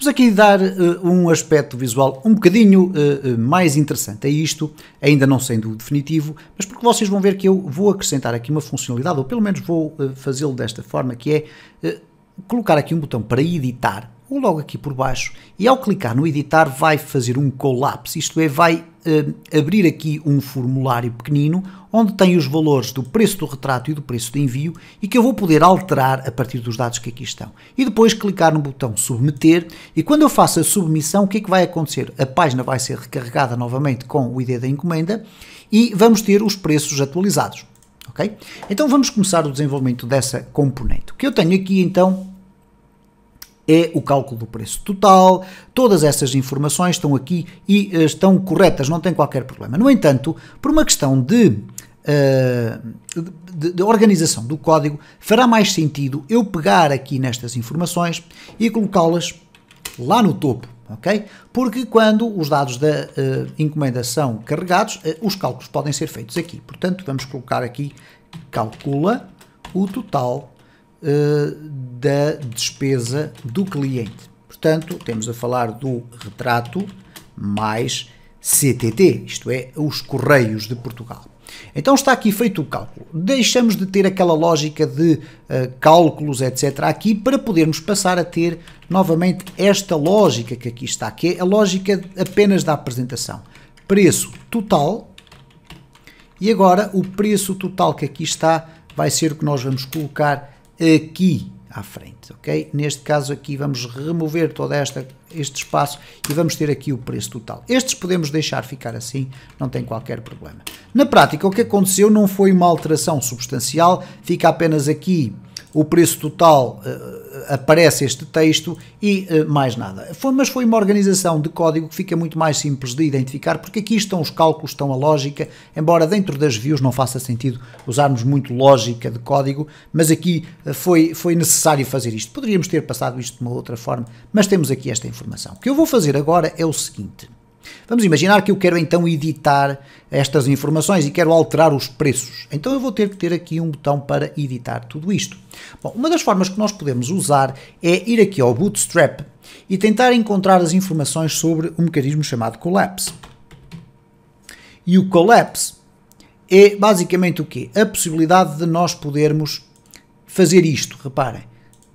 Vamos aqui dar uh, um aspecto visual um bocadinho uh, mais interessante. É isto, ainda não sendo definitivo, mas porque vocês vão ver que eu vou acrescentar aqui uma funcionalidade, ou pelo menos vou uh, fazê-lo desta forma, que é colocar aqui um botão para editar, ou logo aqui por baixo, e ao clicar no editar vai fazer um collapse, isto é, vai uh, abrir aqui um formulário pequenino onde tem os valores do preço do retrato e do preço de envio e que eu vou poder alterar a partir dos dados que aqui estão. E depois clicar no botão submeter e quando eu faço a submissão, o que é que vai acontecer? A página vai ser recarregada novamente com o ID da encomenda e vamos ter os preços atualizados. Okay? Então vamos começar o desenvolvimento dessa componente. O que eu tenho aqui então é o cálculo do preço total. Todas essas informações estão aqui e eh, estão corretas, não tem qualquer problema. No entanto, por uma questão eh, de, de, de organização do código, fará mais sentido eu pegar aqui nestas informações e colocá-las lá no topo. Okay? Porque quando os dados da uh, eh, encomenda são carregados, os cálculos podem ser feitos aqui. Portanto, vamos colocar aqui calcula o total eh, da despesa do cliente. Portanto, temos a falar do retrato mais CTT, isto é, os Correios de Portugal. Então está aqui feito o cálculo. Deixamos de ter aquela lógica de uh, cálculos, etc., aqui, para podermos passar a ter novamente esta lógica que aqui está, que é a lógica apenas da apresentação. Preço total, e agora o preço total que aqui está vai ser o que nós vamos colocar aqui à frente, ok? Neste caso aqui vamos remover todo esta, este espaço e vamos ter aqui o preço total. Estes podemos deixar ficar assim, não tem qualquer problema. Na prática, o que aconteceu não foi uma alteração substancial, fica apenas aqui o preço total eh, aparece este texto e eh, mais nada. Foi, mas foi uma organização de código que fica muito mais simples de identificar, porque aqui estão os cálculos, estão a lógica, embora dentro das views não faça sentido usarmos muito lógica de código, mas aqui eh, foi, foi necessário fazer isto. Poderíamos ter passado isto de uma outra forma, mas temos aqui esta informação. O que eu vou fazer agora é o seguinte. Vamos imaginar que eu quero então editar estas informações e quero alterar os preços. Então eu vou ter que ter aqui um botão para editar tudo isto. Bom, uma das formas que nós podemos usar é ir aqui ao Bootstrap e tentar encontrar as informações sobre um mecanismo chamado Collapse. E o Collapse é basicamente o quê? A possibilidade de nós podermos fazer isto, reparem.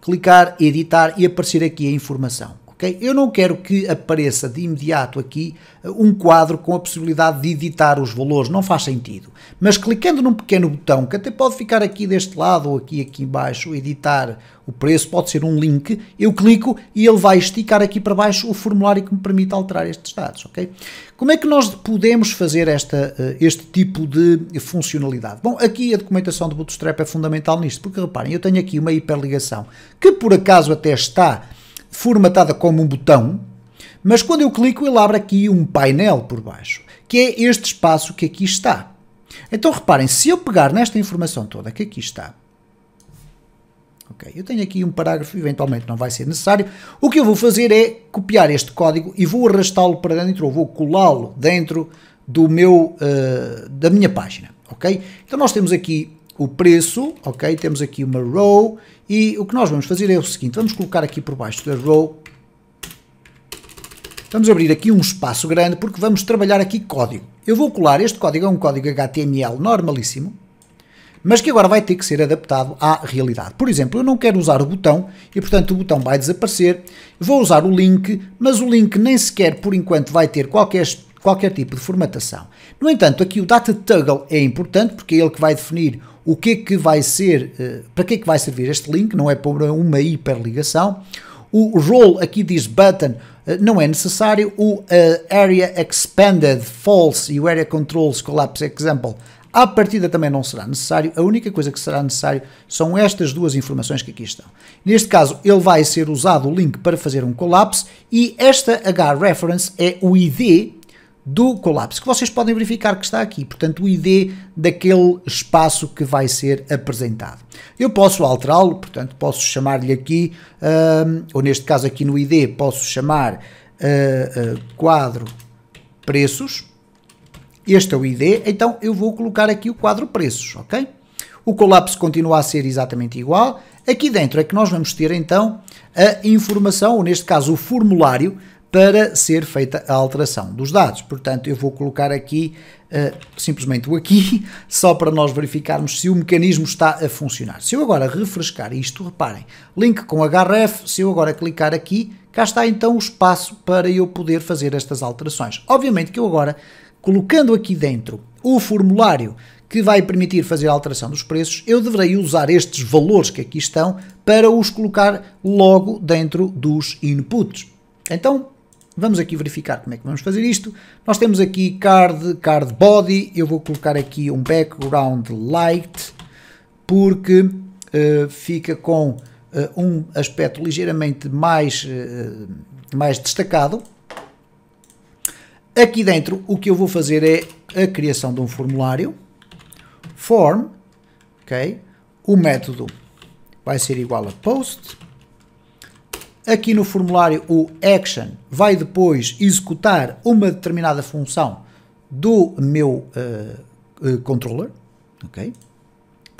Clicar, editar e aparecer aqui a informação. Okay? Eu não quero que apareça de imediato aqui eh, um quadro com a possibilidade de editar os valores, não faz sentido. Mas clicando num pequeno botão, que até pode ficar aqui deste lado ou aqui, aqui embaixo, editar o preço, pode ser um link, eu clico e ele vai esticar aqui para baixo o formulário que me permite alterar estes dados, ok? Como é que nós podemos fazer esta, eh, este tipo de funcionalidade? Bom, aqui a documentação do Bootstrap é fundamental nisto, porque reparem, eu tenho aqui uma hiperligação que por acaso até está formatada como um botão, mas quando eu clico ele abre aqui um painel por baixo, que é este espaço que aqui está. Então reparem, se eu pegar nesta informação toda que aqui está, ok, eu tenho aqui um parágrafo, eventualmente não vai ser necessário, o que eu vou fazer é copiar este código e vou arrastá-lo para dentro, ou vou colá-lo dentro do meu, uh, da minha página, ok? Então nós temos aqui o preço, ok? Temos aqui uma row e o que nós vamos fazer é o seguinte, vamos colocar aqui por baixo da row, vamos abrir aqui um espaço grande porque vamos trabalhar aqui código. Eu vou colar, este código é um código HTML normalíssimo, mas que agora vai ter que ser adaptado à realidade. Por exemplo, eu não quero usar o botão e, portanto, o botão vai desaparecer. Vou usar o link, mas o link nem sequer, por enquanto, vai ter qualquer qualquer tipo de formatação. No entanto, aqui o data toggle é importante porque é ele que vai definir o que é que vai ser, eh, para que é que vai servir este link, não é para uma hiperligação. O role aqui diz button, eh, não é necessário. O eh, area expanded false e o area controls collapse example à partida também não será necessário, a única coisa que será necessário são estas duas informações que aqui estão. Neste caso, ele vai ser usado o link para fazer um collapse e esta hreference é o ID do colapso, que vocês podem verificar que está aqui, portanto o ID daquele espaço que vai ser apresentado. Eu posso alterá-lo, portanto posso chamar-lhe aqui, um, ou neste caso aqui no ID, posso chamar uh, uh, quadro preços, este é o ID, então eu vou colocar aqui o quadro preços, ok? O colapso continua a ser exatamente igual, aqui dentro é que nós vamos ter então a informação, ou neste caso o formulário, para ser feita a alteração dos dados. Portanto, eu vou colocar aqui, uh, simplesmente o aqui, só para nós verificarmos se o mecanismo está a funcionar. Se eu agora refrescar isto, reparem, link com href, se eu agora clicar aqui, cá está então o espaço para eu poder fazer estas alterações. Obviamente que eu agora, colocando aqui dentro o formulário que vai permitir fazer a alteração dos preços, eu deverei usar estes valores que aqui estão para os colocar logo dentro dos inputs. Então, Vamos aqui verificar como é que vamos fazer isto. Nós temos aqui card, card body, eu vou colocar aqui um background light, porque uh, fica com uh, um aspecto ligeiramente mais, uh, mais destacado. Aqui dentro o que eu vou fazer é a criação de um formulário, form, ok? O método vai ser igual a post, aqui no formulário o action vai depois executar uma determinada função do meu uh, uh, controller, ok?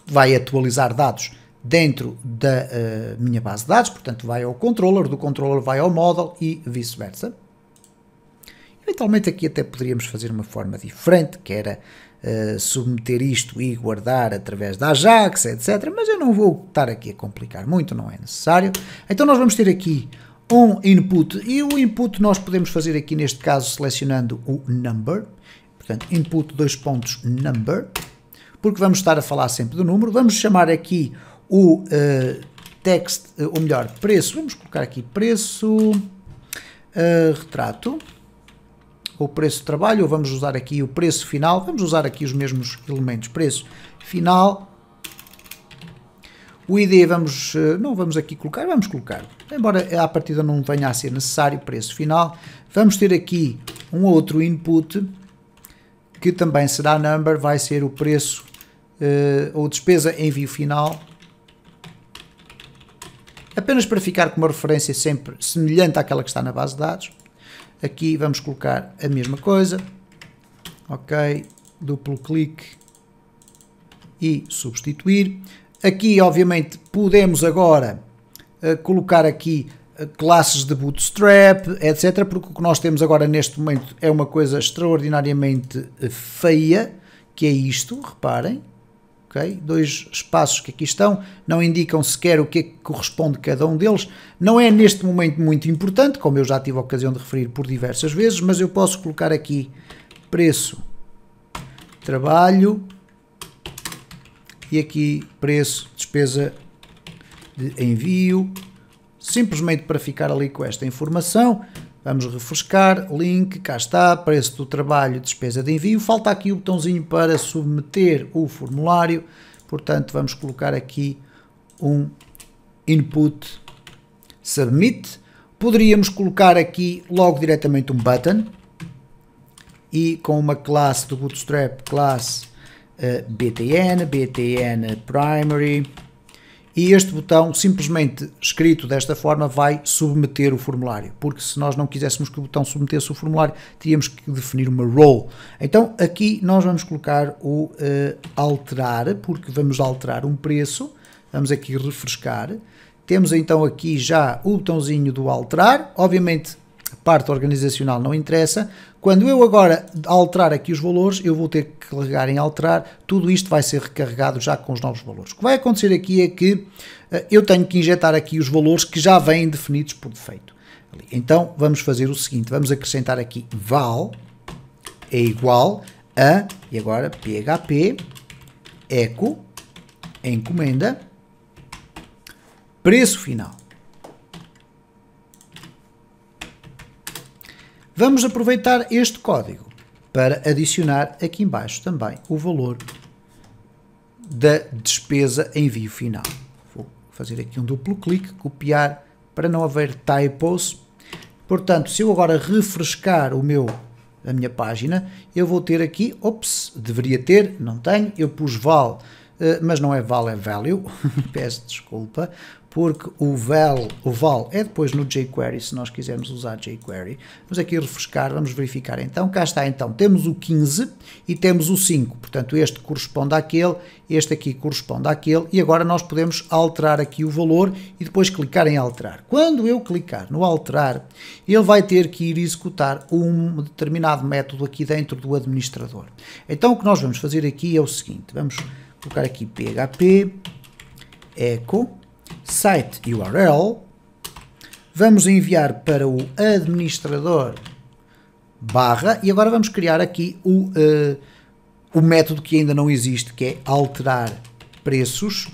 Vai atualizar dados dentro da uh, minha base de dados, portanto vai ao controller, do controller vai ao model e vice-versa. Eventualmente aqui até poderíamos fazer uma forma diferente, que era eh, submeter isto e guardar através da Ajax, etc. Mas eu não vou estar aqui a complicar muito, não é necessário. Então nós vamos ter aqui um input e o input nós podemos fazer aqui neste caso selecionando o number, portanto input dois pontos number, porque vamos estar a falar sempre do número, vamos chamar aqui o uh, text, eh, ou melhor, preço, vamos colocar aqui preço, uh, retrato, ou preço de trabalho, ou vamos usar aqui o preço final, vamos usar aqui os mesmos elementos, preço final, o ID vamos, eh, não vamos aqui colocar, vamos colocar, embora a eh, partida não venha a ser necessário, preço final, vamos ter aqui um outro input, que também será number, vai ser o preço uh, ou despesa envio final, apenas para ficar com uma referência sempre semelhante àquela que está na base de dados, Aqui vamos colocar a mesma coisa. Ok, duplo clique e substituir. Aqui, obviamente, podemos agora uh, colocar aqui eh, classes de bootstrap, etc, porque o que nós temos agora neste momento é uma coisa extraordinariamente eh, feia, que é isto, reparem, ok? Dois espaços que aqui estão, não indicam sequer o que é que corresponde cada um deles. Não é neste momento muito importante, como eu já tive a ocasião de referir por diversas vezes, mas eu posso colocar aqui preço, trabalho e aqui preço, despesa de envio, simplesmente para ficar ali com esta informação. Vamos refrescar, link, cá está, preço do trabalho, despesa de envio. Falta aqui o botãozinho para submeter o formulário, portanto vamos colocar aqui um input submit. Poderíamos colocar aqui logo diretamente um button e com uma classe do Bootstrap, classe uh, eh, btn, btn primary, e este botão, simplesmente escrito desta forma, vai submeter o formulário, porque se nós não quiséssemos que o botão submetesse o formulário, teríamos que definir uma role. Então aqui nós vamos colocar o uh, alterar, porque vamos alterar um preço, vamos aqui refrescar, temos então aqui já o botãozinho do alterar, obviamente parte organizacional não interessa. Quando eu agora alterar aqui os valores, eu vou ter que carregar em alterar, tudo isto vai ser recarregado já com os novos valores. O que vai acontecer aqui é que eh, eu tenho que injetar aqui os valores que já vêm definidos por defeito. Então vamos fazer o seguinte, vamos acrescentar aqui val é igual a, e agora php, eco, encomenda, preço final. Vamos aproveitar este código para adicionar aqui embaixo também o valor da despesa envio final. Vou fazer aqui um duplo clique, copiar para não haver typos. Portanto, se eu agora refrescar o meu a minha página, eu vou ter aqui, ops, deveria ter, não tenho, eu pus val, eh, mas não é val, é value, peço desculpa porque o val, o val é depois no jQuery, se nós quisermos usar jQuery. Vamos aqui refrescar, vamos verificar então. Cá está então, temos o 15 e temos o 5, portanto este corresponde àquele, este aqui corresponde àquele e agora nós podemos alterar aqui o valor e depois clicar em alterar. Quando eu clicar no alterar, ele vai ter que ir executar um determinado método aqui dentro do administrador. Então o que nós vamos fazer aqui é o seguinte, vamos colocar aqui php echo site URL, vamos enviar para o administrador barra e agora vamos criar aqui o, uh, o método que ainda não existe, que é alterar preços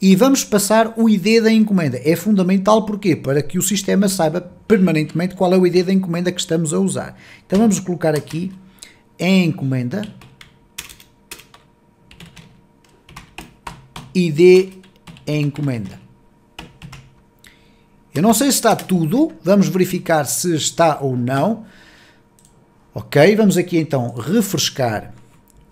e vamos passar o ID da encomenda. É fundamental porque Para que o sistema saiba permanentemente qual é o ID da encomenda que estamos a usar. Então vamos colocar aqui em encomenda ID encomenda. Eu não sei se está tudo, vamos verificar se está ou não. Ok, vamos aqui então refrescar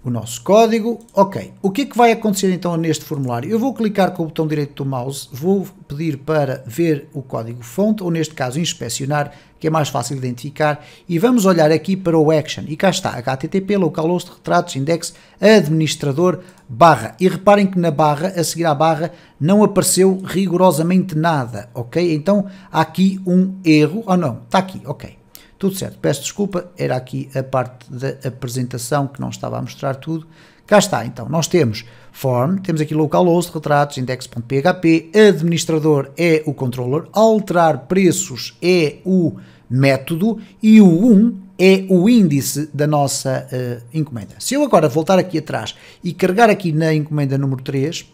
o nosso código. Ok, o que é que vai acontecer então neste formulário? Eu vou clicar com o botão direito do mouse, vou pedir para ver o código fonte, ou neste caso inspecionar, que é mais fácil identificar, e vamos olhar aqui para o action, e cá está, http localhost retratos index administrador barra, e reparem que na barra, a seguir à barra, não apareceu rigorosamente nada, ok? Então há aqui um erro, ou oh, ah, não, está aqui, ok. Tudo certo, peço desculpa, era aqui a parte da apresentação que não estava a mostrar tudo. Cá está, então, nós temos form, temos aqui localhost, retratos, index.php, administrador é o controller, alterar preços é o método e o 1 é o índice da nossa uh, encomenda. Se eu agora voltar aqui atrás e carregar aqui na encomenda número 3,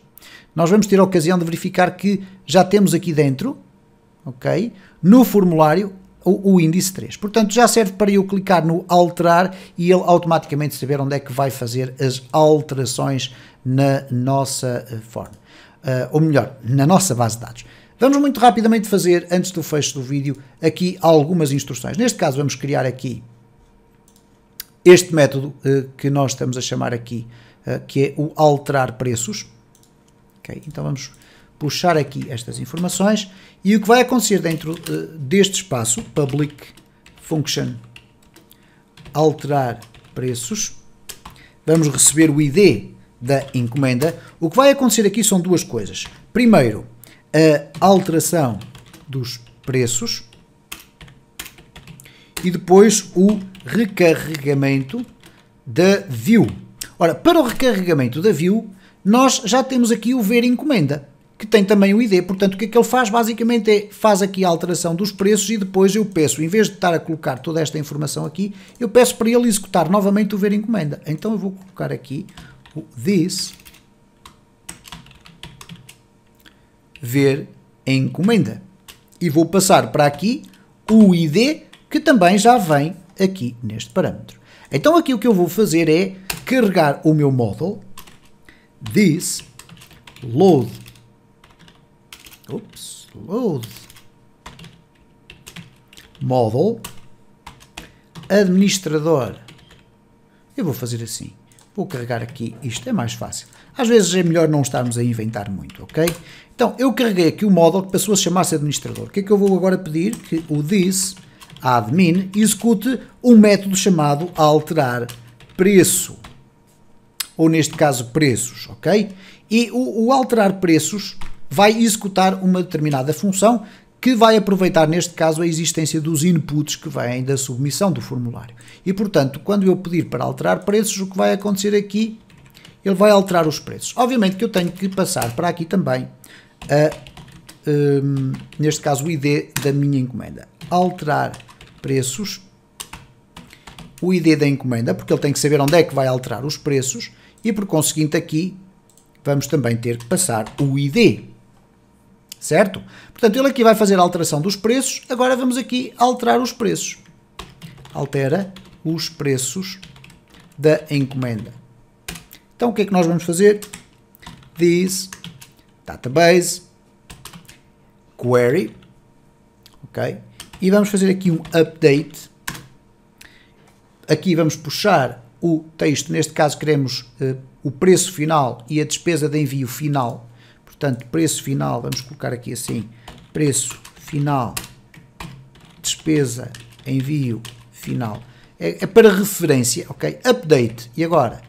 nós vamos ter a ocasião de verificar que já temos aqui dentro, ok, no formulário, o, o, índice 3. Portanto, já serve para eu clicar no alterar e ele automaticamente saber onde é que vai fazer as alterações na nossa eh, forma. Uh, ou melhor, na nossa base de dados. Vamos muito rapidamente fazer, antes do fecho do vídeo, aqui algumas instruções. Neste caso, vamos criar aqui este método uh, que nós estamos a chamar aqui, uh, que é o alterar preços. Okay, então vamos puxar aqui estas informações e o que vai acontecer dentro uh, deste espaço, public function alterar preços, vamos receber o ID da encomenda. O que vai acontecer aqui são duas coisas. Primeiro, a alteração dos preços e depois o recarregamento da view. Ora, para o recarregamento da view, nós já temos aqui o ver encomenda que tem também o ID. Portanto, o que é que ele faz? Basicamente é, faz aqui a alteração dos preços e depois eu peço, em vez de estar a colocar toda esta informação aqui, eu peço para ele executar novamente o ver encomenda. Então eu vou colocar aqui o this ver encomenda. E vou passar para aqui o ID que também já vem aqui neste parâmetro. Então aqui o que eu vou fazer é carregar o meu model this load Oops, load. Model. Administrador. Eu vou fazer assim. Vou carregar aqui isto, é mais fácil. Às vezes é melhor não estarmos a inventar muito, ok? Então, eu carreguei aqui o model que passou a chamar-se administrador. O que é que eu vou agora pedir? Que o this admin execute um método chamado alterar preço. Ou neste caso, preços, ok? E o, o alterar preços vai executar uma determinada função que vai aproveitar, neste caso, a existência dos inputs que vêm da submissão do formulário. E, portanto, quando eu pedir para alterar preços, o que vai acontecer aqui, ele vai alterar os preços. Obviamente que eu tenho que passar para aqui também, a, um, neste caso, o ID da minha encomenda. Alterar preços, o ID da encomenda, porque ele tem que saber onde é que vai alterar os preços, e, por conseguinte, aqui vamos também ter que passar o ID certo? Portanto, ele aqui vai fazer a alteração dos preços, agora vamos aqui alterar os preços. Altera os preços da encomenda. Então, o que é que nós vamos fazer? This database query, ok? E vamos fazer aqui um update. Aqui vamos puxar o texto, neste caso queremos uh, o preço final e a despesa de envio final, Portanto, preço final, vamos colocar aqui assim, preço final, despesa, envio final. É, é para referência, ok? Update. E agora?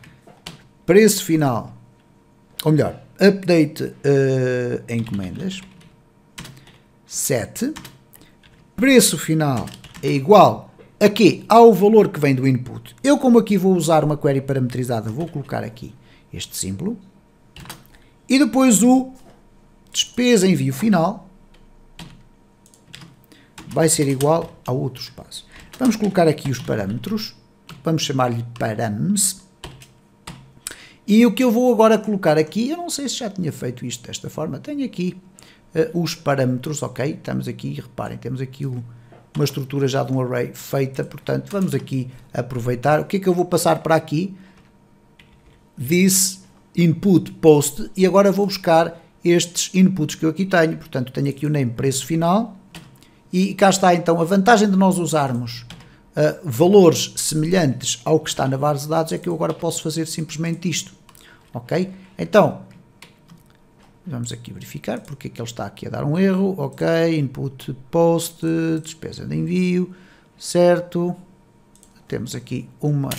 Preço final, ou melhor, update uh, encomendas, 7. Preço final é igual aqui ao valor que vem do input. Eu, como aqui vou usar uma query parametrizada, vou colocar aqui este símbolo. E depois o despesa envio final vai ser igual a outro espaço. Vamos colocar aqui os parâmetros, vamos chamar-lhe params. E o que eu vou agora colocar aqui, eu não sei se já tinha feito isto desta forma, tenho aqui uh, os parâmetros, ok? Estamos aqui, reparem, temos aqui o, uma estrutura já de um array feita, portanto vamos aqui aproveitar. O que é que eu vou passar para aqui? This input post e agora vou buscar estes inputs que eu aqui tenho, portanto tenho aqui o name preço final e cá está então a vantagem de nós usarmos uh, valores semelhantes ao que está na base de dados é que eu agora posso fazer simplesmente isto, ok? Então, vamos aqui verificar porque é que ele está aqui a dar um erro, ok, input post, despesa de envio, certo, temos aqui uma,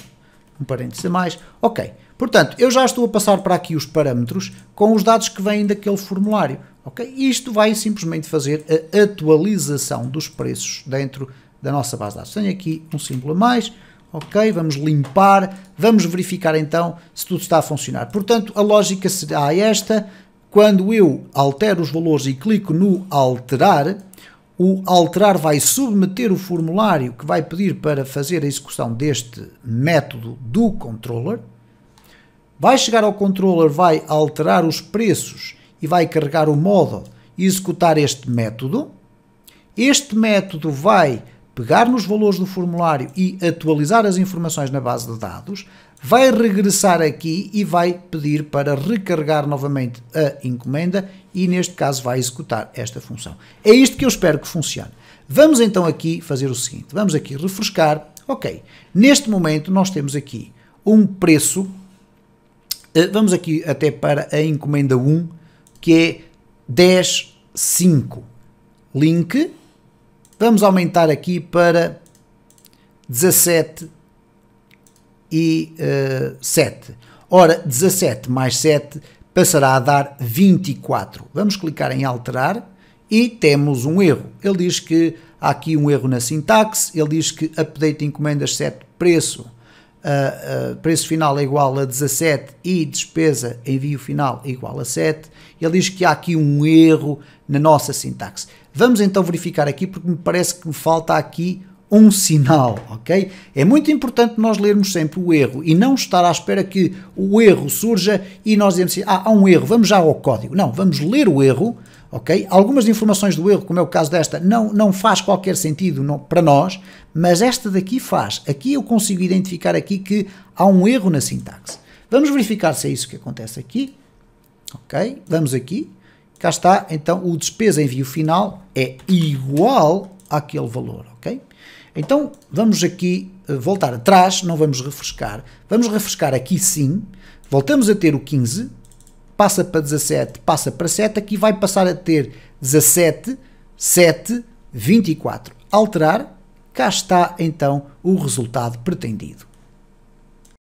um parênteses a mais, ok, Portanto, eu já estou a passar para aqui os parâmetros com os dados que vêm daquele formulário. Okay? Isto vai simplesmente fazer a atualização dos preços dentro da nossa base de dados. Tenho aqui um símbolo a mais, ok? Vamos limpar, vamos verificar então se tudo está a funcionar. Portanto, a lógica será esta, quando eu altero os valores e clico no alterar, o alterar vai submeter o formulário que vai pedir para fazer a execução deste método do controller, Vai chegar ao controller, vai alterar os preços e vai carregar o modo e executar este método. Este método vai pegar nos valores do formulário e atualizar as informações na base de dados, vai regressar aqui e vai pedir para recarregar novamente a encomenda e neste caso vai executar esta função. É isto que eu espero que funcione. Vamos então aqui fazer o seguinte, vamos aqui refrescar, ok, neste momento nós temos aqui um preço eh, vamos aqui até para a encomenda 1, que é 10.5. Link. Vamos aumentar aqui para 17 e uh, eh, 7. Ora, 17 mais 7 passará a dar 24. Vamos clicar em alterar e temos um erro. Ele diz que há aqui um erro na sintaxe, ele diz que update encomendas 7 preço uh, preço final é igual a 17 e despesa envio final é igual a 7, ele diz que há aqui um erro na nossa sintaxe. Vamos então verificar aqui porque me parece que me falta aqui um sinal, ok? É muito importante nós lermos sempre o erro e não estar à espera que o erro surja e nós dizemos assim, ah, há um erro, vamos já ao código. Não, vamos ler o erro, ok? Algumas informações do erro, como é o caso desta, não, não faz qualquer sentido não, para nós, mas esta daqui faz. Aqui eu consigo identificar aqui que há um erro na sintaxe. Vamos verificar se é isso que acontece aqui, ok? Vamos aqui, cá está, então o despesa envio final é igual àquele valor, ok? Então vamos aqui eh, voltar atrás, não vamos refrescar, vamos refrescar aqui sim, voltamos a ter o 15, passa para 17, passa para 7, aqui vai passar a ter 17, 7, 24. Alterar, cá está então o resultado pretendido.